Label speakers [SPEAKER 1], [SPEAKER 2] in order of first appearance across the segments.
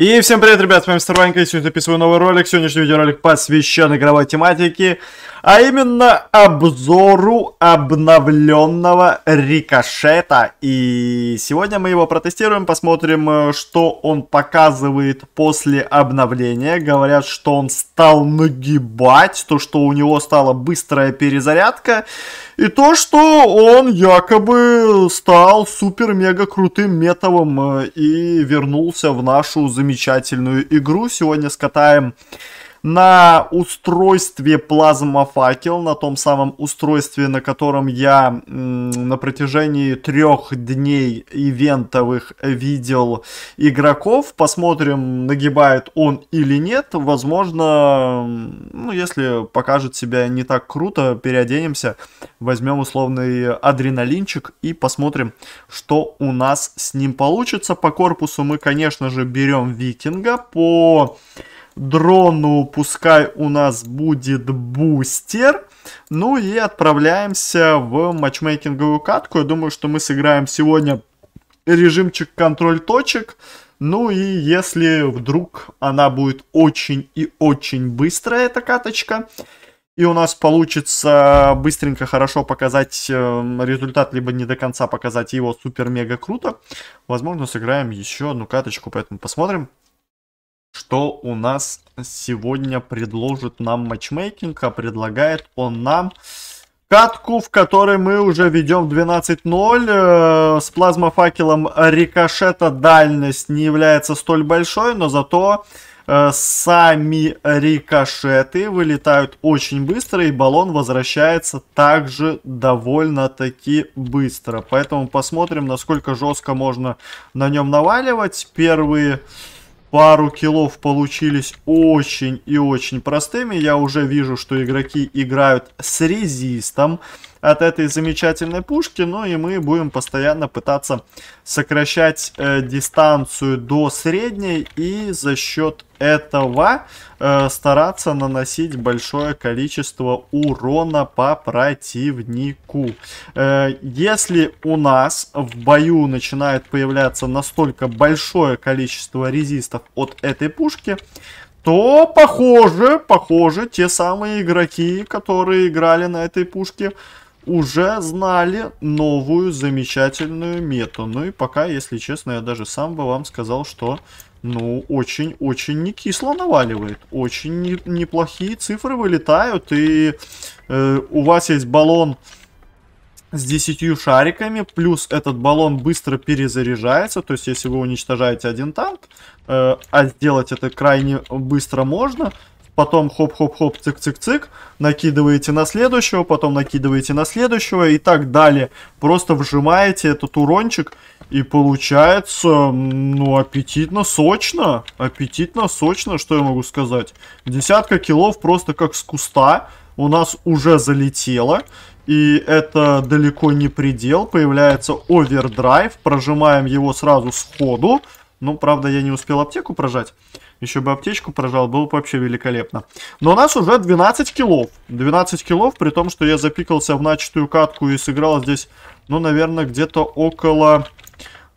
[SPEAKER 1] И всем привет, ребят, с вами Мистер и сегодня записываю новый ролик. Сегодняшний видеоролик посвящен игровой тематике, а именно обзору обновленного рикошета. И сегодня мы его протестируем, посмотрим, э, что он показывает после обновления. Говорят, что он стал нагибать, то, что у него стала быстрая перезарядка. И то, что он якобы стал супер-мега крутым метовым э, и вернулся в нашу замечательную игру. Сегодня скатаем на устройстве плазмофакел, на том самом устройстве, на котором я на протяжении трех дней ивентовых видел игроков. Посмотрим, нагибает он или нет. Возможно, ну, если покажет себя не так круто, переоденемся, возьмем условный адреналинчик и посмотрим, что у нас с ним получится. По корпусу мы, конечно же, берем викинга. По дрону пускай у нас будет бустер. Ну и отправляемся в матчмейкинговую катку. Я думаю, что мы сыграем сегодня режимчик контроль точек. Ну и если вдруг она будет очень и очень быстрая, эта каточка, и у нас получится быстренько хорошо показать эм, результат, либо не до конца показать его супер-мега круто, возможно, сыграем еще одну каточку, поэтому посмотрим что у нас сегодня предложит нам матчмейкинг, а предлагает он нам катку, в которой мы уже ведем 12-0 э, с плазмофакелом рикошета. Дальность не является столь большой, но зато э, сами рикошеты вылетают очень быстро и баллон возвращается также довольно-таки быстро. Поэтому посмотрим, насколько жестко можно на нем наваливать. Первые... Пару киллов получились очень и очень простыми. Я уже вижу, что игроки играют с резистом от этой замечательной пушки. Ну и мы будем постоянно пытаться сокращать э, дистанцию до средней и за счет этого э, стараться наносить большое количество урона по противнику. Э, если у нас в бою начинает появляться настолько большое количество резистов от этой пушки, то похоже, похоже, те самые игроки, которые играли на этой пушке, уже знали новую замечательную мету. Ну и пока, если честно, я даже сам бы вам сказал, что ну, очень-очень не кисло наваливает. Очень не, неплохие цифры вылетают. И э, у вас есть баллон с 10 шариками, плюс этот баллон быстро перезаряжается, то есть если вы уничтожаете один танк, э, а сделать это крайне быстро можно, потом хоп-хоп-хоп, цик-цик-цик, накидываете на следующего, потом накидываете на следующего и так далее. Просто вжимаете этот урончик и получается, ну, аппетитно, сочно, аппетитно, сочно, что я могу сказать. Десятка килов просто как с куста у нас уже залетело. И это далеко не предел, появляется овердрайв, прожимаем его сразу сходу. Ну, правда, я не успел аптеку прожать еще бы аптечку прожал, было бы вообще великолепно. Но у нас уже 12 килов. 12 килов, при том, что я запикался в начатую катку и сыграл здесь, ну, наверное, где-то около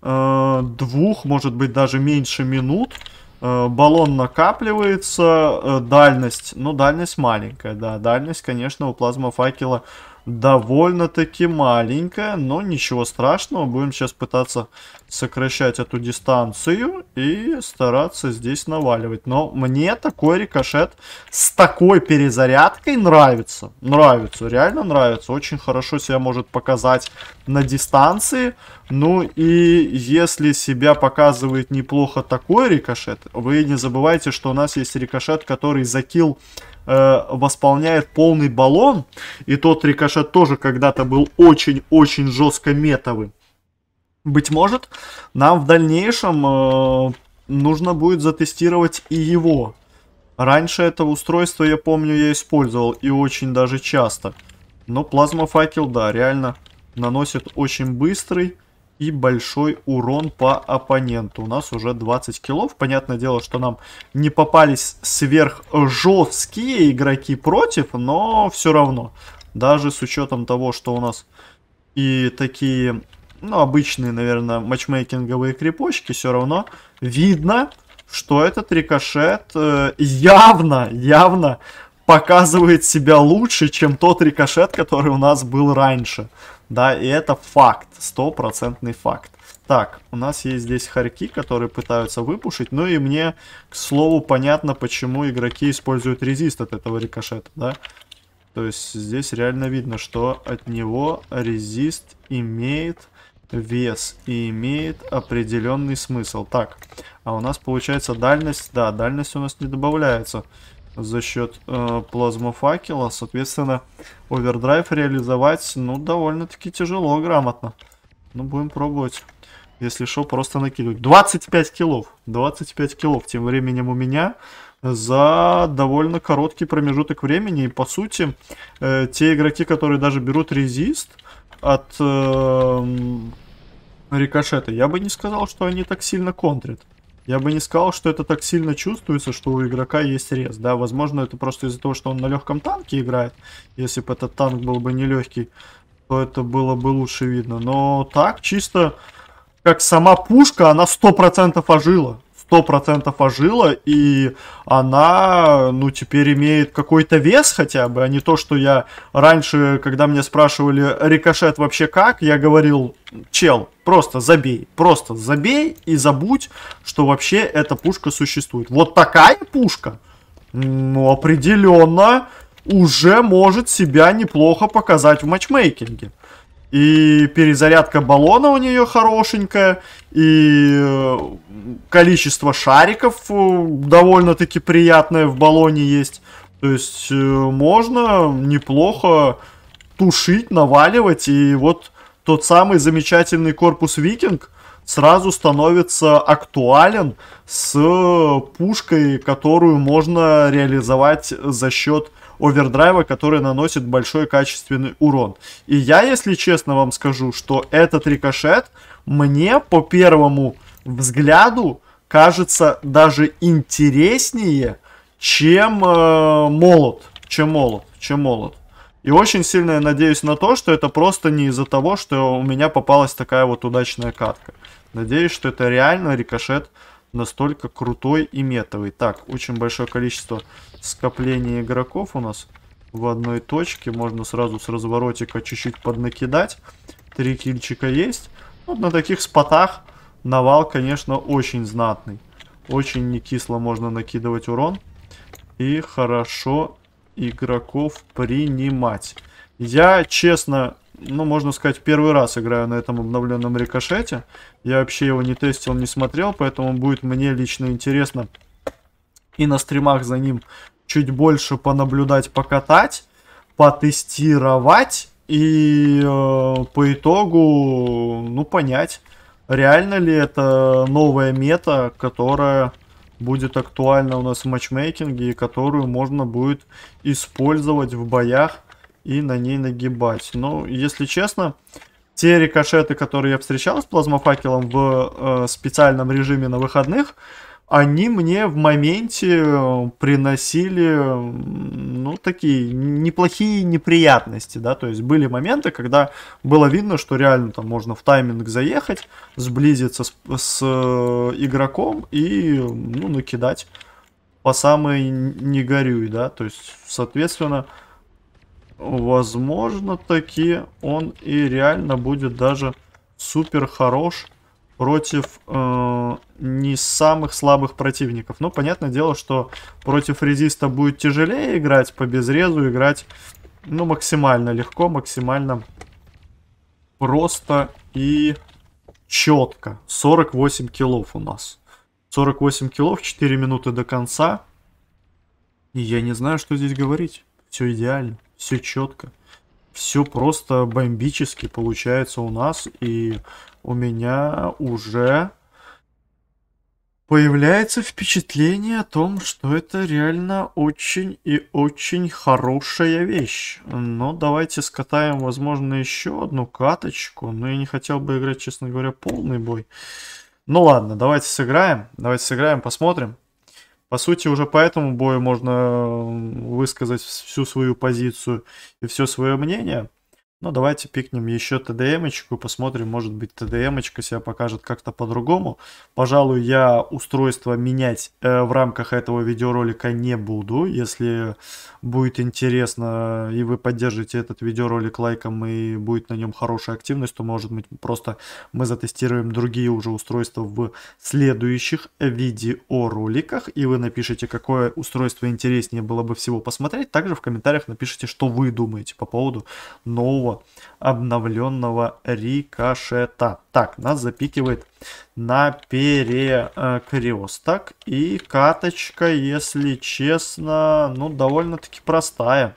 [SPEAKER 1] э, двух, может быть, даже меньше минут. Э, баллон накапливается, э, дальность, ну, дальность маленькая, да, дальность, конечно, у плазмофакела факела довольно-таки маленькая, но ничего страшного. Будем сейчас пытаться сокращать эту дистанцию и стараться здесь наваливать. Но мне такой рикошет с такой перезарядкой нравится. Нравится, реально нравится. Очень хорошо себя может показать на дистанции. Ну и если себя показывает неплохо такой рикошет, вы не забывайте, что у нас есть рикошет, который закил... kill Э, восполняет полный баллон. И тот рикошет тоже когда-то был очень-очень жестко метовый. Быть может, нам в дальнейшем э, нужно будет затестировать и его. Раньше это устройство, я помню, я использовал и очень даже часто. Но плазмофакел, да, реально наносит очень быстрый и большой урон по оппоненту. У нас уже 20 киллов. Понятное дело, что нам не попались сверх жесткие игроки против, но все равно. Даже с учетом того, что у нас и такие, ну, обычные, наверное, матчмейкинговые крепочки, все равно видно, что этот рикошет э, явно, явно показывает себя лучше, чем тот рикошет, который у нас был раньше. Да, и это факт, стопроцентный факт. Так, у нас есть здесь хорьки, которые пытаются выпушить. Ну и мне, к слову, понятно, почему игроки используют резист от этого рикошета, да? То есть здесь реально видно, что от него резист имеет вес и имеет определенный смысл. Так, а у нас получается дальность, да, дальность у нас не добавляется за счет э, плазмофакела. Соответственно, овердрайв реализовать, ну, довольно-таки тяжело, грамотно. Ну, будем пробовать. Если что, просто накидывать. 25 килов. 25 килов. Тем временем у меня за довольно короткий промежуток времени. И, по сути, э, те игроки, которые даже берут резист от э, рикошета, я бы не сказал, что они так сильно контрят. Я бы не сказал, что это так сильно чувствуется, что у игрока есть рез. Да, возможно, это просто из-за того, что он на легком танке играет. Если бы этот танк был бы не легкий, то это было бы лучше видно. Но так, чисто как сама пушка, она 100% ожила. 100% ожила, и она, ну, теперь имеет какой-то вес хотя бы, а не то, что я раньше, когда меня спрашивали, рикошет вообще как, я говорил, чел, просто забей, просто забей и забудь, что вообще эта пушка существует. Вот такая пушка, ну, определенно уже может себя неплохо показать в матчмейкинге и перезарядка баллона у нее хорошенькая, и э, количество шариков э, довольно-таки приятное в баллоне есть. То есть э, можно неплохо тушить, наваливать, и вот тот самый замечательный корпус Викинг сразу становится актуален с пушкой, которую можно реализовать за счет овердрайва, который наносит большой качественный урон. И я, если честно вам скажу, что этот рикошет мне по первому взгляду кажется даже интереснее, чем э, молот. Чем молот, чем молот. И очень сильно я надеюсь на то, что это просто не из-за того, что у меня попалась такая вот удачная катка. Надеюсь, что это реально рикошет настолько крутой и метовый. Так, очень большое количество скоплений игроков у нас в одной точке. Можно сразу с разворотика чуть-чуть поднакидать. Три кильчика есть. Вот на таких спотах навал, конечно, очень знатный. Очень не кисло можно накидывать урон. И хорошо игроков принимать. Я, честно, ну, можно сказать, первый раз играю на этом обновленном рикошете. Я вообще его не тестил, не смотрел, поэтому будет мне лично интересно и на стримах за ним чуть больше понаблюдать, покатать, потестировать и э, по итогу, ну, понять, реально ли это новая мета, которая будет актуальна у нас в матчмейкинге и которую можно будет использовать в боях и на ней нагибать. Ну, если честно, те рикошеты, которые я встречал с плазмофакелом в э, специальном режиме на выходных, они мне в моменте э, приносили, ну, такие неплохие неприятности, да, то есть были моменты, когда было видно, что реально там можно в тайминг заехать, сблизиться с, с э, игроком и, ну, накидать по самой не горюй, да, то есть, соответственно, э, возможно таки он и реально будет даже супер хорош против э, не самых слабых противников. Но понятное дело, что против резиста будет тяжелее играть, по безрезу играть ну, максимально легко, максимально просто и четко. 48 килов у нас. 48 килов, 4 минуты до конца. И я не знаю, что здесь говорить. Все идеально все четко. Все просто бомбически получается у нас, и у меня уже появляется впечатление о том, что это реально очень и очень хорошая вещь. Но давайте скатаем, возможно, еще одну каточку. Но я не хотел бы играть, честно говоря, полный бой. Ну ладно, давайте сыграем. Давайте сыграем, посмотрим. По сути, уже по этому бою можно высказать всю свою позицию и все свое мнение. Ну, давайте пикнем еще TDM-очку, посмотрим, может быть, TDM-очка себя покажет как-то по-другому. Пожалуй, я устройство менять э, в рамках этого видеоролика не буду. Если будет интересно э, и вы поддержите этот видеоролик лайком и будет на нем хорошая активность, то, может быть, просто мы затестируем другие уже устройства в следующих видеороликах. И вы напишите, какое устройство интереснее было бы всего посмотреть. Также в комментариях напишите, что вы думаете по поводу нового моего обновленного рикошета. Так, нас запикивает на перекресток. И каточка, если честно, ну, довольно-таки простая.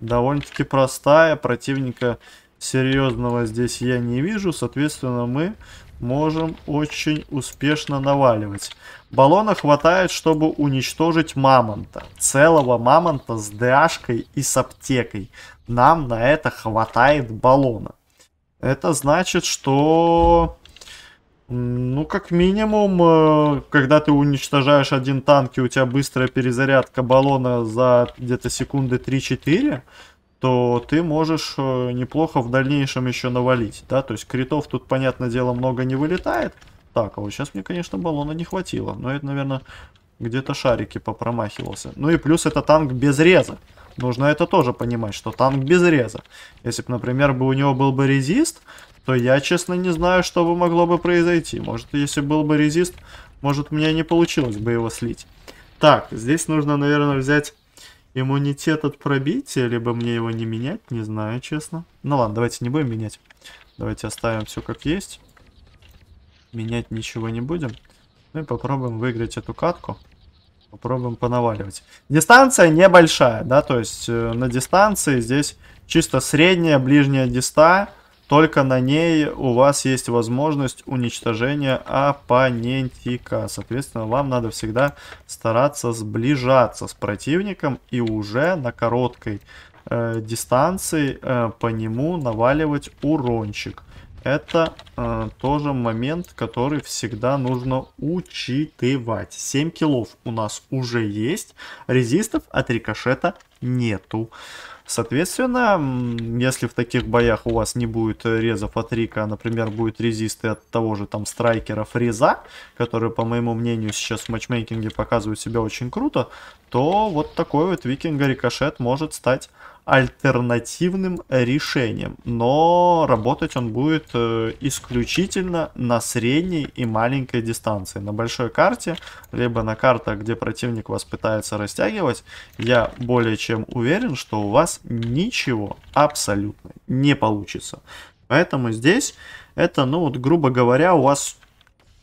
[SPEAKER 1] Довольно-таки простая. Противника серьезного здесь я не вижу. Соответственно, мы можем очень успешно наваливать. Баллона хватает, чтобы уничтожить мамонта. Целого мамонта с дашкой и с аптекой. Нам на это хватает баллона. Это значит, что... Ну, как минимум, э, когда ты уничтожаешь один танк, и у тебя быстрая перезарядка баллона за где-то секунды 3-4, то ты можешь э, неплохо в дальнейшем еще навалить, да, то есть критов тут, понятное дело, много не вылетает, так, а вот сейчас мне, конечно, баллона не хватило, но это, наверное, где-то шарики попромахивался, ну и плюс это танк без реза, нужно это тоже понимать, что танк без реза, если бы, например, бы у него был бы резист, то я, честно, не знаю, что бы могло бы произойти, может, если был бы резист, может, у меня не получилось бы его слить, так, здесь нужно, наверное, взять иммунитет от пробития, либо мне его не менять, не знаю, честно. Ну ладно, давайте не будем менять. Давайте оставим все как есть. Менять ничего не будем. Ну и попробуем выиграть эту катку. Попробуем понаваливать. Дистанция небольшая, да, то есть э, на дистанции здесь чисто средняя, ближняя диста. Только на ней у вас есть возможность уничтожения оппонентика. Соответственно, вам надо всегда стараться сближаться с противником и уже на короткой э, дистанции э, по нему наваливать урончик. Это э, тоже момент, который всегда нужно учитывать. 7 килов у нас уже есть, резистов от рикошета нету. Соответственно, если в таких боях у вас не будет э, резов от Рика, а, например, будет резисты от того же там страйкера Фреза, который, по моему мнению, сейчас в матчмейкинге показывает себя очень круто, то вот такой вот Викинга Рикошет может стать альтернативным решением, но работать он будет э, исключительно на средней и маленькой дистанции. На большой карте, либо на картах, где противник вас пытается растягивать, я более чем уверен, что у вас ничего абсолютно не получится. Поэтому здесь это, ну вот, грубо говоря, у вас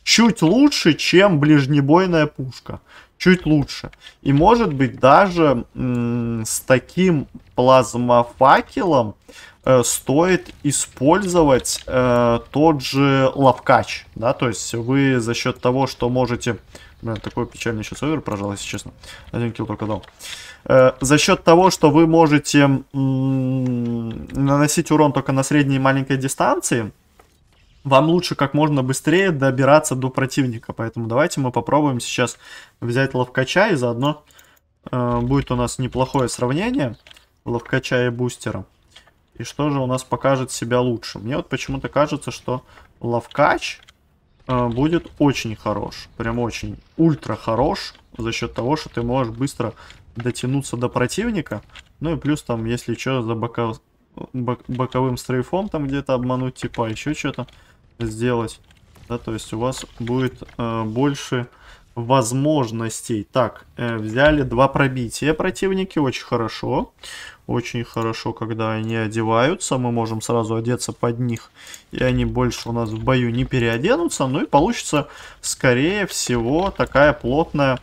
[SPEAKER 1] чуть лучше, чем ближнебойная пушка чуть лучше. И может быть даже с таким плазмофакелом э, стоит использовать э, тот же лапкач. Да? То есть вы за счет того, что можете... Блин, такой печальный сейчас овер прожал, если честно. Один килл только дал. Э, за счет того, что вы можете наносить урон только на средней и маленькой дистанции, вам лучше как можно быстрее добираться до противника. Поэтому давайте мы попробуем сейчас взять ловкача и заодно э, будет у нас неплохое сравнение ловкача и бустера. И что же у нас покажет себя лучше? Мне вот почему-то кажется, что ловкач э, будет очень хорош. Прям очень ультра хорош за счет того, что ты можешь быстро дотянуться до противника. Ну и плюс там, если что, за бока... бок... боковым стрейфом там где-то обмануть, типа а еще что-то сделать. Да, то есть у вас будет э, больше возможностей. Так, э, взяли два пробития противники, очень хорошо. Очень хорошо, когда они одеваются, мы можем сразу одеться под них, и они больше у нас в бою не переоденутся. Ну и получится, скорее всего, такая плотная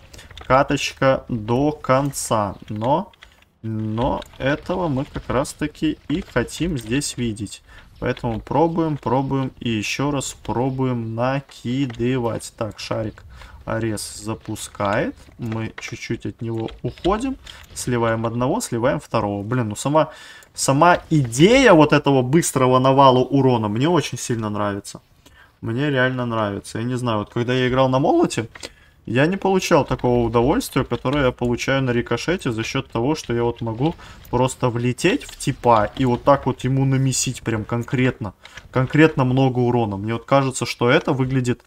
[SPEAKER 1] каточка до конца. Но, но этого мы как раз таки и хотим здесь видеть. Поэтому пробуем, пробуем и еще раз пробуем накидывать. Так, шарик рез запускает. Мы чуть-чуть от него уходим. Сливаем одного, сливаем второго. Блин, ну сама, сама идея вот этого быстрого навала урона мне очень сильно нравится. Мне реально нравится. Я не знаю, вот когда я играл на молоте, я не получал такого удовольствия, которое я получаю на рикошете за счет того, что я вот могу просто влететь в типа и вот так вот ему намесить прям конкретно. Конкретно много урона. Мне вот кажется, что это выглядит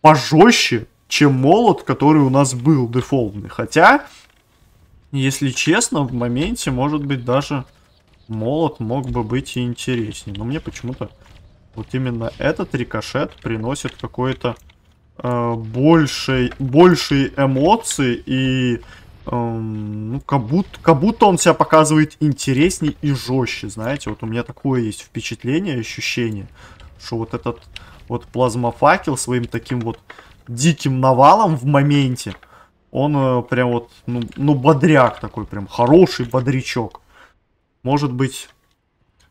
[SPEAKER 1] пожестче, чем молот, который у нас был дефолтный. Хотя, если честно, в моменте, может быть, даже молот мог бы быть и интереснее. Но мне почему-то вот именно этот рикошет приносит какое-то э, большей, большей эмоций и эм, ну, как будто, как будто он себя показывает интересней и жестче, знаете, вот у меня такое есть впечатление, ощущение, что вот этот вот плазмофакел своим таким вот диким навалом в моменте, он э, прям вот, ну, ну, бодряк такой, прям хороший бодрячок. Может быть,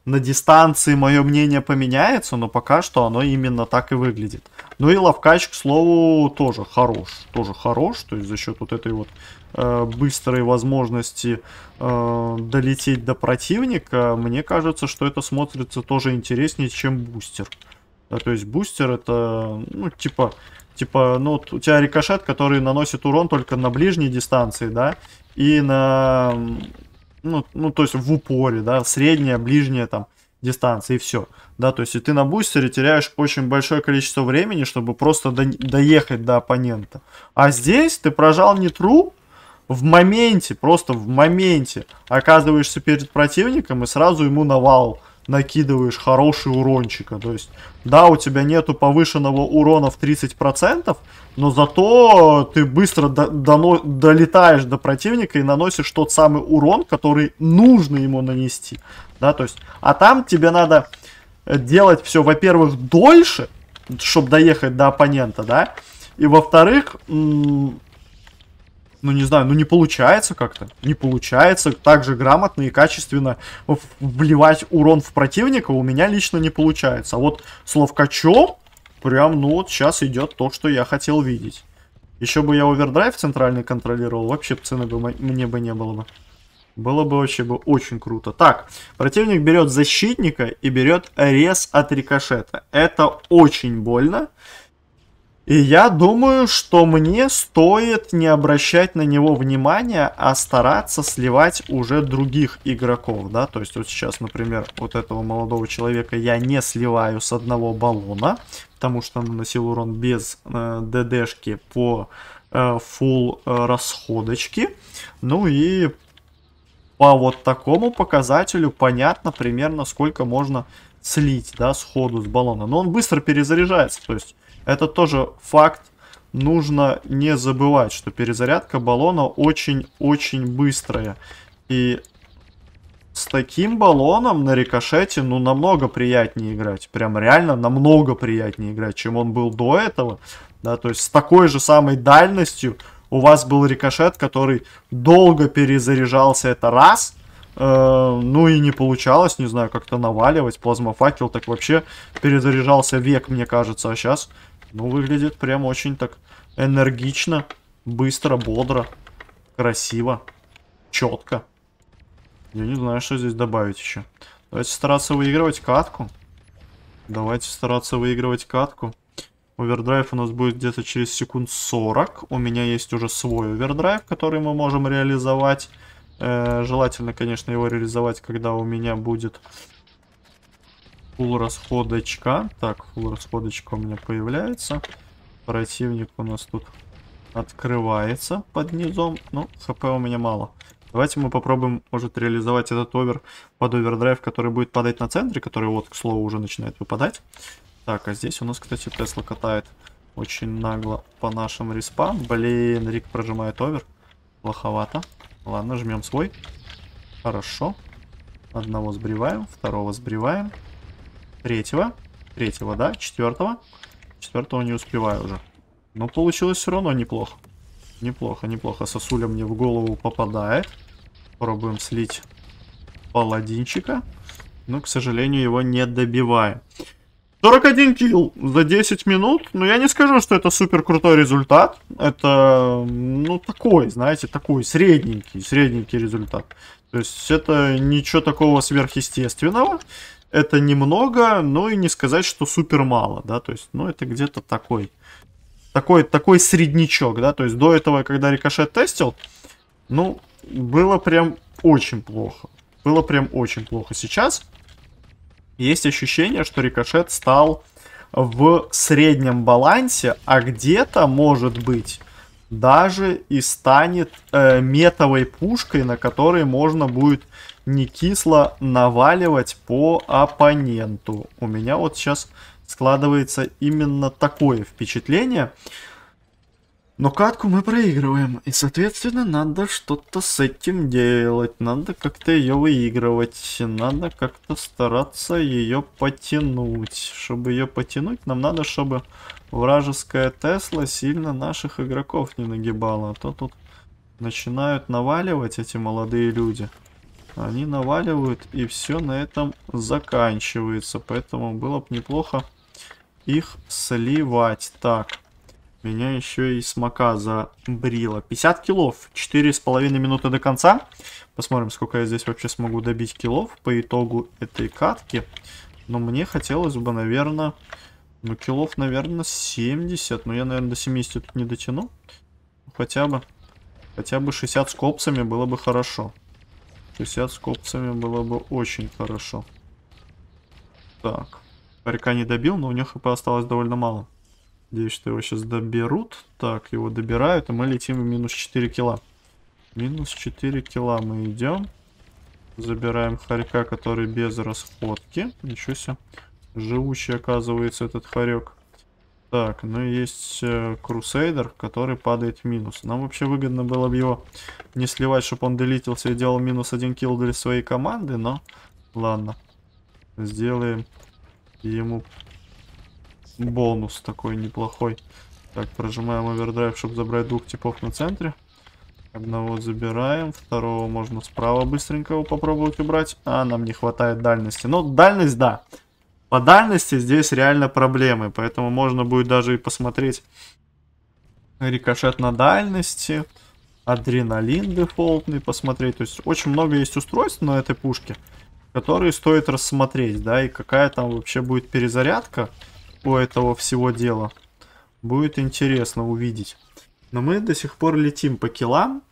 [SPEAKER 1] на дистанции мое мнение поменяется, но пока что оно именно так и выглядит. Ну и Лавкач, к слову, тоже хорош. Тоже хорош, то есть за счет вот этой вот э, быстрой возможности э, долететь до противника, мне кажется, что это смотрится тоже интереснее, чем бустер. Да, то есть бустер это, ну, типа... Типа, ну, вот у тебя рикошет, который наносит урон только на ближней дистанции, да, и на ну, ну, то есть в упоре, да, средняя, ближняя там дистанция и все. Да, то есть и ты на бустере теряешь очень большое количество времени, чтобы просто до, доехать до оппонента. А здесь ты прожал не тру, в моменте, просто в моменте оказываешься перед противником и сразу ему навал накидываешь хороший урончика. То есть, да, у тебя нету повышенного урона в 30%, но зато ты быстро до, до, долетаешь до противника и наносишь тот самый урон, который нужно ему нанести. Да, то есть, а там тебе надо э, делать все, во-первых, дольше, чтобы доехать до оппонента, да, и во-вторых, ну не знаю, ну не получается как-то. Не получается так же грамотно и качественно вливать урон в противника у меня лично не получается. А вот Словкачев прям, ну вот сейчас идет то, что я хотел видеть. Еще бы я овердрайв центральный контролировал, вообще цены бы мне бы не было бы. Было бы вообще бы очень круто. Так, противник берет защитника и берет рез от рикошета. Это очень больно. И я думаю, что мне стоит не обращать на него внимания, а стараться сливать уже других игроков, да. То есть вот сейчас, например, вот этого молодого человека я не сливаю с одного баллона, потому что он наносил урон без э, ДДшки по э, фул э, расходочке. Ну и по вот такому показателю понятно примерно, сколько можно слить, да, сходу с баллона. Но он быстро перезаряжается, то есть это тоже факт. Нужно не забывать, что перезарядка баллона очень-очень быстрая. И с таким баллоном на рикошете, ну, намного приятнее играть. Прям реально намного приятнее играть, чем он был до этого. Да, то есть с такой же самой дальностью у вас был рикошет, который долго перезаряжался, это раз. Э, ну и не получалось, не знаю, как-то наваливать. Плазмофакел так вообще перезаряжался век, мне кажется. А сейчас ну, выглядит прям очень так энергично, быстро, бодро, красиво, четко. Я не знаю, что здесь добавить еще. Давайте стараться выигрывать катку. Давайте стараться выигрывать катку. Овердрайв у нас будет где-то через секунд 40. У меня есть уже свой овердрайв, который мы можем реализовать. Э, желательно, конечно, его реализовать, когда у меня будет Фул расходочка. Так, фул расходочка у меня появляется. Противник у нас тут открывается под низом. Ну, хп у меня мало. Давайте мы попробуем, может, реализовать этот овер под овердрайв, который будет падать на центре, который вот, к слову, уже начинает выпадать. Так, а здесь у нас, кстати, Тесла катает очень нагло по нашим респам. Блин, Рик прожимает овер. Плоховато. Ладно, жмем свой. Хорошо. Одного сбриваем, второго сбриваем третьего, третьего, да, четвертого. Четвертого не успеваю уже. Но получилось все равно неплохо. Неплохо, неплохо. Сосуля мне в голову попадает. Пробуем слить паладинчика. Но, к сожалению, его не добиваем. 41 килл за 10 минут. Но я не скажу, что это супер крутой результат. Это, ну, такой, знаете, такой средненький, средненький результат. То есть это ничего такого сверхъестественного это немного, но и не сказать, что супер мало, да, то есть, ну, это где-то такой, такой, такой среднячок, да, то есть до этого, когда Рикошет тестил, ну, было прям очень плохо, было прям очень плохо. Сейчас есть ощущение, что Рикошет стал в среднем балансе, а где-то, может быть, даже и станет э, метовой пушкой, на которой можно будет не кисло наваливать по оппоненту. У меня вот сейчас складывается именно такое впечатление. Но катку мы проигрываем, и, соответственно, надо что-то с этим делать, надо как-то ее выигрывать, надо как-то стараться ее потянуть. Чтобы ее потянуть, нам надо, чтобы вражеская Тесла сильно наших игроков не нагибала, а то тут начинают наваливать эти молодые люди. Они наваливают, и все на этом заканчивается. Поэтому было бы неплохо их сливать. Так, меня еще и смока забрила. 50 килов, 4,5 минуты до конца. Посмотрим, сколько я здесь вообще смогу добить килов по итогу этой катки. Но мне хотелось бы, наверное... Ну, килов, наверное, 70. Но я, наверное, до 70 тут не дотяну. Хотя бы. Хотя бы 60 с копсами было бы хорошо. 50 с копцами было бы очень хорошо. Так. Парика не добил, но у него хп осталось довольно мало. Надеюсь, что его сейчас доберут. Так, его добирают, и мы летим в минус 4 кило. Минус 4 кило мы идем. Забираем хорька, который без расходки. Ничего себе. живущий оказывается этот хорек. Так, ну есть Крусейдер, э, который падает в минус. Нам вообще выгодно было бы его не сливать, чтобы он делитился и делал минус один килл для своей команды, но ладно. Сделаем ему бонус такой неплохой. Так, прожимаем овердрайв, чтобы забрать двух типов на центре. Одного забираем, второго можно справа быстренько попробовать убрать. А, нам не хватает дальности. Но ну, дальность, да. По дальности здесь реально проблемы, поэтому можно будет даже и посмотреть рикошет на дальности, адреналин дефолтный посмотреть. То есть очень много есть устройств на этой пушке, которые стоит рассмотреть, да, и какая там вообще будет перезарядка у этого всего дела. Будет интересно увидеть. Но мы до сих пор летим по килам.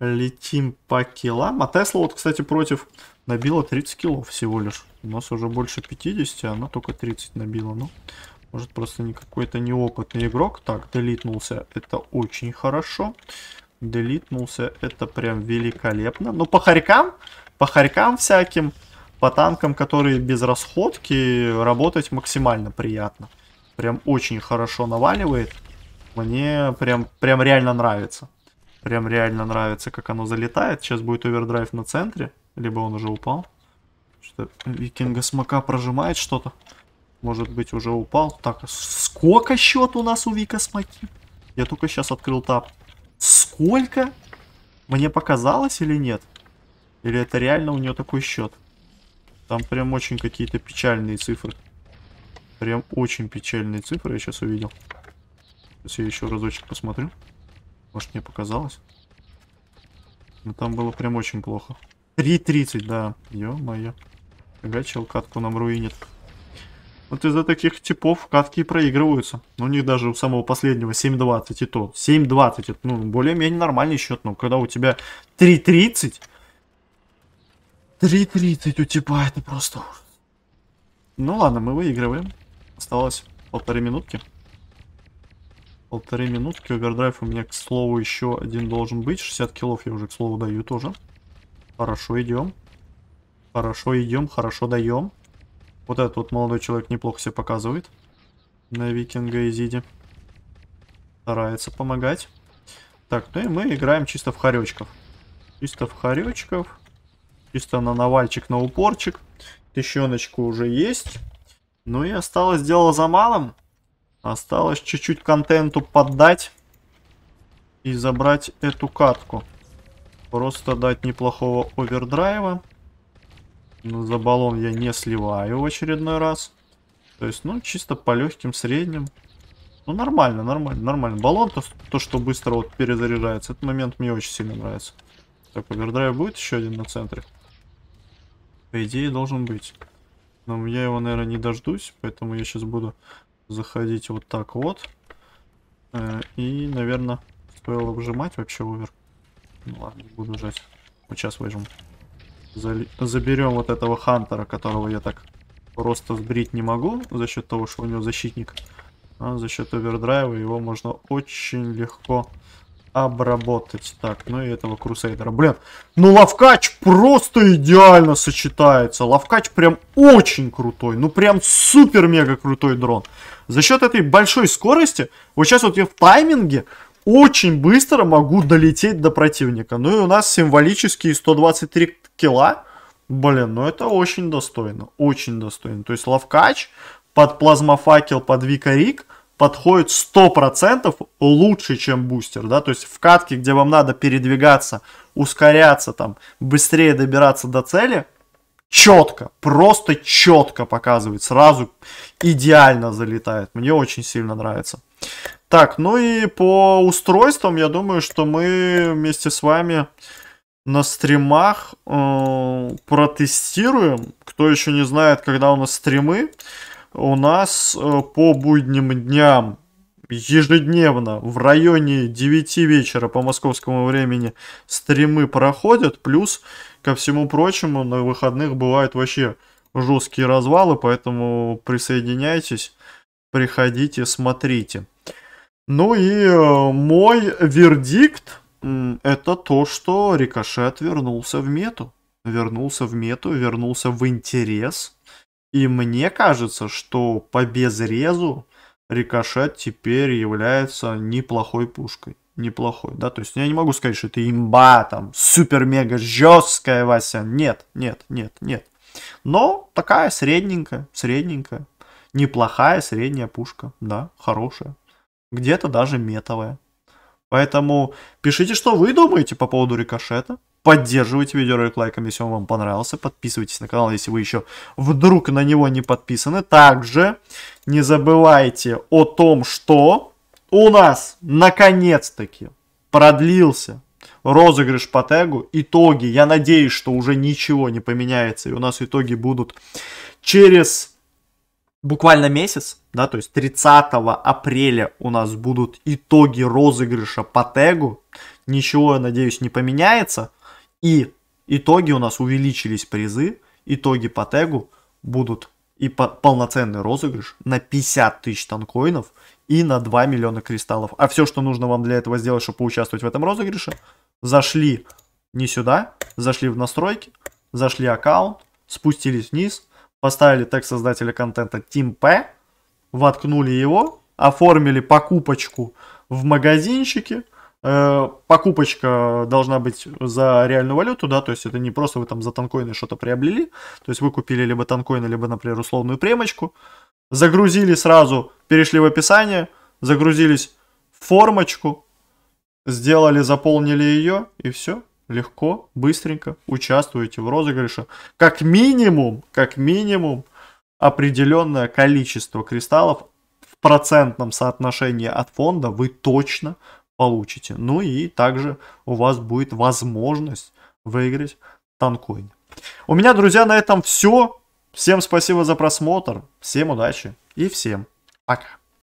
[SPEAKER 1] Летим по килам. А Тесла вот, кстати, против набила 30 килов всего лишь. У нас уже больше 50, а она только 30 набила. Ну, может просто не какой-то неопытный игрок. Так, делитнулся, это очень хорошо. Делитнулся, это прям великолепно. Но ну, по хорькам, по хорькам всяким, по танкам, которые без расходки, работать максимально приятно. Прям очень хорошо наваливает. Мне прям, прям реально нравится. Прям реально нравится, как оно залетает. Сейчас будет овердрайв на центре. Либо он уже упал. Что-то э, викинга смока прожимает что-то. Может быть уже упал. Так, сколько счет у нас у Вика смоки? Я только сейчас открыл тап. Сколько? Мне показалось или нет? Или это реально у нее такой счет? Там прям очень какие-то печальные цифры. Прям очень печальные цифры я сейчас увидел. Сейчас я еще разочек посмотрю. Может мне показалось? Но ну, там было прям очень плохо. 3.30, да. Ё-моё. Какая чел катку нам руинит. Вот из-за таких типов катки и проигрываются. Но ну, у них даже у самого последнего 7.20 и то. 7.20 это ну, более-менее нормальный счет. Но когда у тебя 3.30... 3.30 у типа это просто... Ну ладно, мы выигрываем. Осталось полторы минутки. Полторы минутки. Овердрайв у меня, к слову, еще один должен быть. 60 килов я уже, к слову, даю тоже. Хорошо идем. Хорошо идем, хорошо даем. Вот этот вот молодой человек неплохо себя показывает. На викинга и зиде. Старается помогать. Так, ну и мы играем чисто в хоречков. Чисто в хоречков. Чисто на навальчик, на упорчик. Тыщеночка уже есть. Ну и осталось дело за малым. Осталось чуть-чуть контенту поддать. И забрать эту катку. Просто дать неплохого овердрайва. Но за баллон я не сливаю в очередной раз. То есть, ну, чисто по легким средним. Ну, нормально, нормально, нормально. Баллон, то, то что быстро вот перезаряжается, этот момент мне очень сильно нравится. Так, овердрайв будет еще один на центре? По идее, должен быть. Но я его, наверное, не дождусь, поэтому я сейчас буду заходить вот так вот. Э, и, наверное, стоило выжимать вообще овер. Ну ладно, не буду жать. Вот сейчас возьму. Зали... Заберем вот этого Хантера, которого я так просто сбрить не могу, за счет того, что у него защитник. А за счет овердрайва его можно очень легко обработать. Так, ну и этого Крусейдера. Блин, ну Лавкач просто идеально сочетается. Лавкач прям очень крутой. Ну прям супер-мега крутой дрон. За счет этой большой скорости, вот сейчас вот я в тайминге, очень быстро могу долететь до противника. Ну и у нас символические 123 кило. Блин, ну это очень достойно, очень достойно. То есть Лавкач под плазмофакел, под Викарик подходит 100% лучше, чем бустер, да, то есть в катке, где вам надо передвигаться, ускоряться, там, быстрее добираться до цели, четко, просто четко показывает, сразу идеально залетает, мне очень сильно нравится. Так, ну и по устройствам, я думаю, что мы вместе с вами на стримах э, протестируем. Кто еще не знает, когда у нас стримы, у нас э, по будним дням ежедневно в районе 9 вечера по московскому времени стримы проходят, плюс ко всему прочему на выходных бывают вообще жесткие развалы, поэтому присоединяйтесь, приходите, смотрите. Ну и э, мой вердикт это то, что Рикошет вернулся в мету. Вернулся в мету, вернулся в интерес. И мне кажется, что по безрезу Рикошет теперь является неплохой пушкой. Неплохой, да, то есть я не могу сказать, что это имба, там, супер-мега жесткая, Вася, нет, нет, нет, нет. Но такая средненькая, средненькая, неплохая средняя пушка, да, хорошая где-то даже метовая. Поэтому пишите, что вы думаете по поводу рикошета. Поддерживайте видеоролик лайком, если он вам понравился. Подписывайтесь на канал, если вы еще вдруг на него не подписаны. Также не забывайте о том, что у нас наконец-таки продлился розыгрыш по тегу. Итоги, я надеюсь, что уже ничего не поменяется. И у нас итоги будут через буквально месяц, да, то есть 30 апреля у нас будут итоги розыгрыша по тегу. Ничего, я надеюсь, не поменяется. И итоги у нас увеличились призы, итоги по тегу будут и по полноценный розыгрыш на 50 тысяч танкоинов и на 2 миллиона кристаллов. А все, что нужно вам для этого сделать, чтобы поучаствовать в этом розыгрыше, зашли не сюда, зашли в настройки, зашли аккаунт, спустились вниз – поставили тег создателя контента Team P, воткнули его, оформили покупочку в магазинчике, э, покупочка должна быть за реальную валюту, да, то есть это не просто вы там за танкоины что-то приобрели, то есть вы купили либо танкоины, либо, например, условную премочку, загрузили сразу, перешли в описание, загрузились в формочку, сделали, заполнили ее и все легко, быстренько участвуете в розыгрыше. Как минимум, как минимум, определенное количество кристаллов в процентном соотношении от фонда вы точно получите. Ну и также у вас будет возможность выиграть танкоин. У меня, друзья, на этом все. Всем спасибо за просмотр, всем удачи и всем пока.